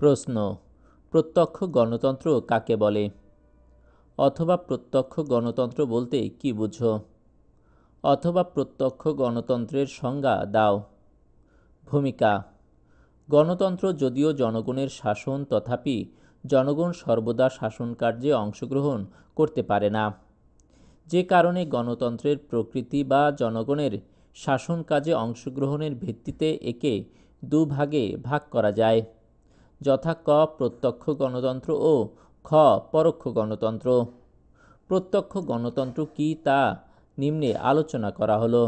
প্রশ্ন প্রত্যক্ষ গণতন্ত্র কাকে বলে অথবা প্রত্যক্ষ গণতন্ত্র বলতে কি বুঝো অথবা প্রত্যক্ষ গণতন্ত্রের সংজ্ঞা দাও ভূমিকা গণতন্ত্র যদিও জনগণের শাসন তথাপি জনগণ সর্বদা শাসন কার্যে অংশগ্রহণ করতে পারে না যে কারণে গণতন্ত্রের প্রকৃতি বা জনগণের শাসন কাজে অংশগ্রহণের ভিত্তিতে একে দুভাগে ভাগ করা যায় যথা ক প্রত্যক্ষ গণতন্ত্র ও খ পরোক্ষ গণতন্ত্র প্রত্যক্ষ গণতন্ত্র কি তা নিম্নে আলোচনা করা হলো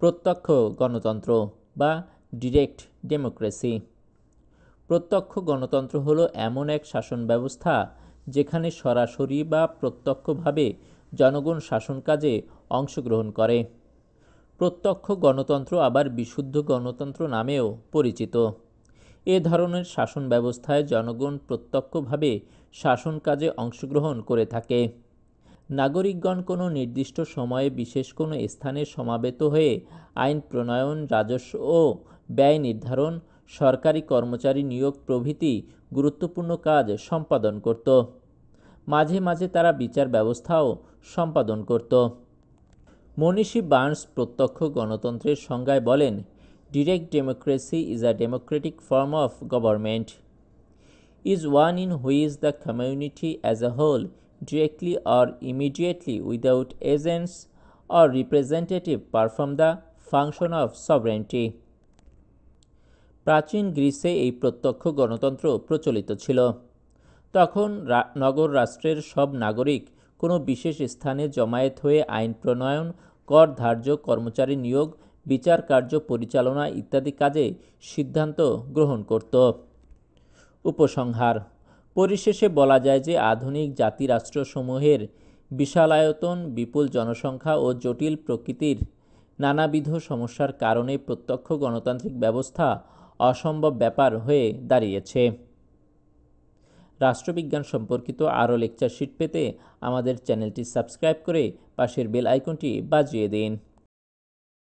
প্রত্যক্ষ গণতন্ত্র বা ডিরেক্ট ডেমোক্রেসি প্রত্যক্ষ গণতন্ত্র হলো এমন এক শাসন ব্যবস্থা যেখানে সরাসরি বা প্রত্যক্ষভাবে জনগণ শাসন কাজে অংশগ্রহণ করে প্রত্যক্ষ গণতন্ত্র আবার বিশুদ্ধ গণতন্ত্র নামেও পরিচিত এ ধরনের শাসন ব্যবস্থায় জনগণ প্রত্যক্ষভাবে শাসন কাজে অংশগ্রহণ করে থাকে নাগরিকগণ কোনো নির্দিষ্ট সময়ে বিশেষ কোনো স্থানে সমাবেত হয়ে আইন প্রণয়ন রাজস্ব ও ব্যয় নির্ধারণ সরকারি কর্মচারী নিয়োগ প্রভৃতি গুরুত্বপূর্ণ কাজ সম্পাদন করত মাঝে মাঝে তারা বিচার ব্যবস্থাও সম্পাদন করত মনীষী বার্নস প্রত্যক্ষ গণতন্ত্রের সংজ্ঞায় বলেন direct democracy is a democratic form of government, is one in which the community as a whole, directly or immediately without agents or representative, perform the function of sovereignty. প্রাচীন গ্রিসে এই প্রত্যক্ষ গণতন্ত্র প্রচলিত ছিল তখন নগর রাষ্ট্রের সব নাগরিক কোনো বিশেষ স্থানে জমায়েত হয়ে আইন প্রণয়ন কর ধার্য কর্মচারী নিয়োগ বিচার কার্য পরিচালনা ইত্যাদি কাজে সিদ্ধান্ত গ্রহণ করত উপসংহার পরিশেষে বলা যায় যে আধুনিক জাতিরাষ্ট্রসমূহের বিশালায়তন বিপুল জনসংখ্যা ও জটিল প্রকৃতির নানাবিধ সমস্যার কারণে প্রত্যক্ষ গণতান্ত্রিক ব্যবস্থা অসম্ভব ব্যাপার হয়ে দাঁড়িয়েছে রাষ্ট্রবিজ্ঞান সম্পর্কিত আরও লেকচার শিট পেতে আমাদের চ্যানেলটি সাবস্ক্রাইব করে পাশের বেল আইকনটি বাজিয়ে দিন